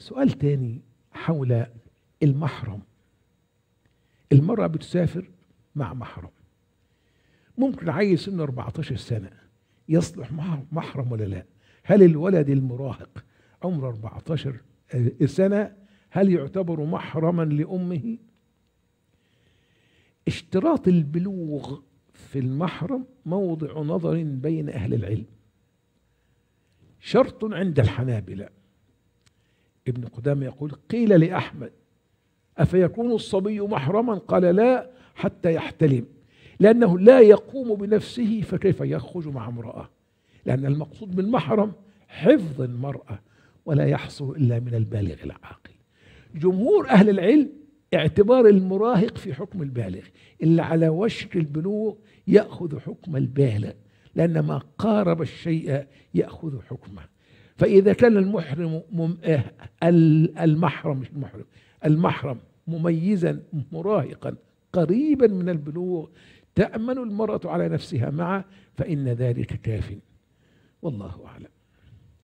سؤال تاني حول المحرم المرأة بتسافر مع محرم ممكن عيل سن 14 سنة يصلح محرم ولا لا هل الولد المراهق عمره 14 سنة هل يعتبر محرما لأمه اشتراط البلوغ في المحرم موضع نظر بين أهل العلم شرط عند الحنابلة ابن قدامة يقول قيل لأحمد أفيكون الصبي محرما قال لا حتى يحتلم لأنه لا يقوم بنفسه فكيف يخرج مع امرأة لأن المقصود بالمحرم حفظ المرأة ولا يحصل إلا من البالغ العاقل جمهور أهل العلم اعتبار المراهق في حكم البالغ اللي على وشك البلوغ يأخذ حكم البالغ لأن ما قارب الشيء يأخذ حكمه فإذا كان المحرم مم... آه، المحرم مش المحرم المحرم مميزا مراهقا قريبا من البلوغ تأمن المرأة على نفسها معه فإن ذلك كاف والله أعلم